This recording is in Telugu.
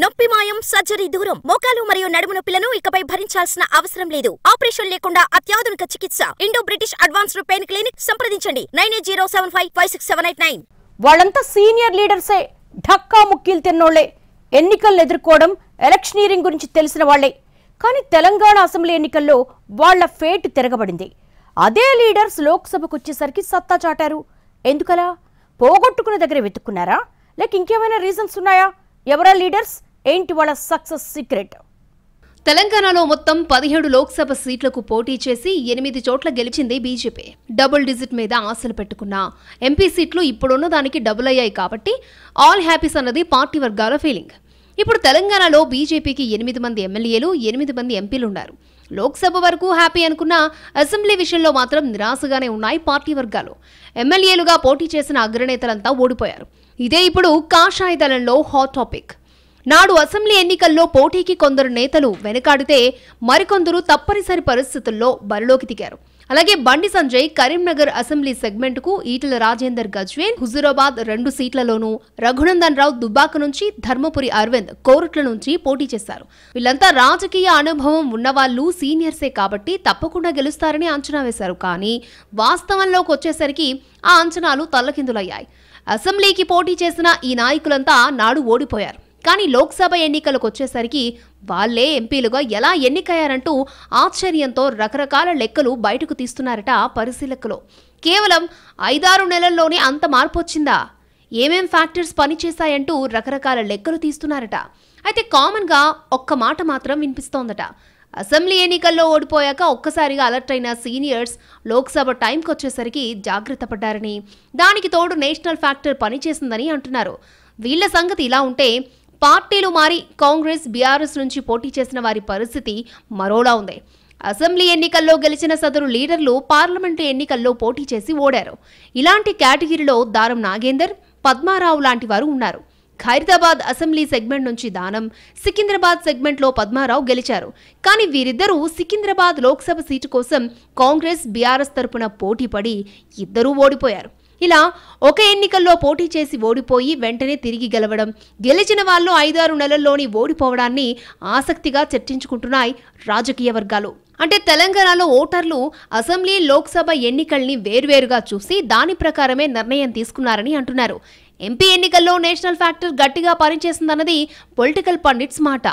నొప్పి మాయం సర్జరీ దూరం మోకాలు మరియు నడుము నొప్పులను ఇకపై భరించాల్సిన అవసరం లేదు ఆపరేషన్ లేకుండా అత్యాధునిక చికిత్స Indo British advanced pain clinic సంప్రదించండి nine eight zero seven five five six seven eight nine వాళ్ళంతా సీనియర్ లీడర్సే ఢక్కా ముక్కీలు తిన్నోళ్లే ఎన్నికలు ఎదుర్కోవడం ఎలక్షనీరింగ్ గురించి తెలిసిన వాళ్లే కానీ తెలంగాణ అసెంబ్లీ ఎన్నికల్లో వాళ్ల ఫేట్ తిరగబడింది అదే లీడర్స్ లోక్సభకు వచ్చేసరికి సత్తా చాటారు ఎందుకలా పోగొట్టుకున్న దగ్గర వెతుక్కున్నారా లేక ఇంకేమైనా రీజన్స్ ఉన్నాయా ఎవరా లీడర్స్ ఏంటి వాళ్ళ సక్సెస్ సీక్రెట్ తెలంగాణలో మొత్తం పదిహేడు లోక్సభ సీట్లకు పోటీ చేసి ఎనిమిది చోట్ల గెలిచింది బీజేపీ డబుల్ డిజిట్ మీద ఆశలు పెట్టుకున్న ఎంపీ సీట్లు ఇప్పుడున్న దానికి డబుల్ అయ్యాయి కాబట్టి ఆల్ హ్యాపీస్ అన్నది పార్టీ వర్గాల ఫీలింగ్ ఇప్పుడు తెలంగాణలో బీజేపీకి ఎనిమిది మంది ఎమ్మెల్యేలు ఎనిమిది మంది ఎంపీలు ఉన్నారు లోక్సభ వరకు హ్యాపీ అనుకున్న అసెంబ్లీ విషయంలో మాత్రం నిరాశగానే ఉన్నాయి పార్టీ వర్గాలు ఎమ్మెల్యేలుగా పోటీ చేసిన అగ్రనేతలంతా ఓడిపోయారు ఇదే ఇప్పుడు కాషాయ దళంలో హాట్ టాపిక్ నాడు అసెంబ్లీ ఎన్నికల్లో పోటీకి కొందరు నేతలు వెనుకాడితే మరికొందరు తప్పనిసరి పరిస్థితుల్లో బరిలోకి దిగారు అలాగే బండి సంజయ్ కరీంనగర్ అసెంబ్లీ సెగ్మెంట్ కు ఈటల రాజేందర్ గజ్వేన్ హుజూరాబాద్ రెండు సీట్లలోనూ రఘునందన్ రావు దుబ్బాక నుంచి ధర్మపురి అరవింద్ కోరుట్ల నుంచి పోటీ చేశారు వీళ్ళంతా రాజకీయ అనుభవం ఉన్నవాళ్ళు సీనియర్సే కాబట్టి తప్పకుండా గెలుస్తారని అంచనా వేశారు కానీ వాస్తవంలోకి వచ్చేసరికి ఆ అంచనాలు తల్లకిందులయ్యాయి అసెంబ్లీకి పోటీ చేసిన ఈ నాయకులంతా నాడు ఓడిపోయారు కానీ లోక్సభ ఎన్నికలకు వచ్చేసరికి వాళ్లే ఎంపీలుగా ఎలా ఎన్నికయ్యారంటూ ఆశ్చర్యంతో రకరకాల లెక్కలు బయటకు తీస్తున్నారట పరిశీలకులు కేవలం ఐదారు నెలల్లోనే అంత మార్పు వచ్చిందా ఏమేం ఫ్యాక్టర్స్ పనిచేశాయంటూ రకరకాల లెక్కలు తీస్తున్నారట అయితే కామన్గా ఒక్క మాట మాత్రం వినిపిస్తోందట అసెంబ్లీ ఎన్నికల్లో ఓడిపోయాక ఒక్కసారిగా అలర్ట్ అయిన సీనియర్స్ లోక్సభ టైంకి వచ్చేసరికి జాగ్రత్త పడ్డారని దానికి తోడు నేషనల్ ఫ్యాక్టర్ పనిచేసిందని అంటున్నారు వీళ్ల సంగతి ఇలా ఉంటే పార్టీలు మారి కాంగ్రెస్ బీఆర్ఎస్ నుంచి పోటీ చేసిన వారి పరిస్థితి మరోలా ఉంది అసెంబ్లీ ఎన్నికల్లో గెలిచిన సదరు లీడర్లు పార్లమెంటు ఎన్నికల్లో పోటీ చేసి ఓడారు ఇలాంటి కేటగిరీలో దారం నాగేందర్ పద్మారావు లాంటి వారు ఉన్నారు ఖైరతాబాద్ అసెంబ్లీ సెగ్మెంట్ నుంచి దానం సికింద్రాబాద్ సెగ్మెంట్లో పద్మారావు గెలిచారు కానీ వీరిద్దరూ సికింద్రాబాద్ లోక్సభ సీటు కోసం కాంగ్రెస్ బీఆర్ఎస్ తరపున పోటీ పడి ఇద్దరూ ఓడిపోయారు ఇలా ఒక ఎన్నికల్లో పోటీ చేసి ఓడిపోయి వెంటనే తిరిగి గెలవడం గెలిచిన వాళ్ళు ఐదారు నెలల్లోని ఓడిపోవడాన్ని ఆసక్తిగా చర్చించుకుంటున్నాయి రాజకీయ వర్గాలు అంటే తెలంగాణలో ఓటర్లు అసెంబ్లీ లోక్సభ ఎన్నికల్ని వేర్వేరుగా చూసి దాని ప్రకారమే నిర్ణయం తీసుకున్నారని అంటున్నారు ఎంపీ ఎన్నికల్లో నేషనల్ ఫ్యాక్టర్ గట్టిగా పనిచేసిందన్నది పొలిటికల్ పండిట్స్ మాట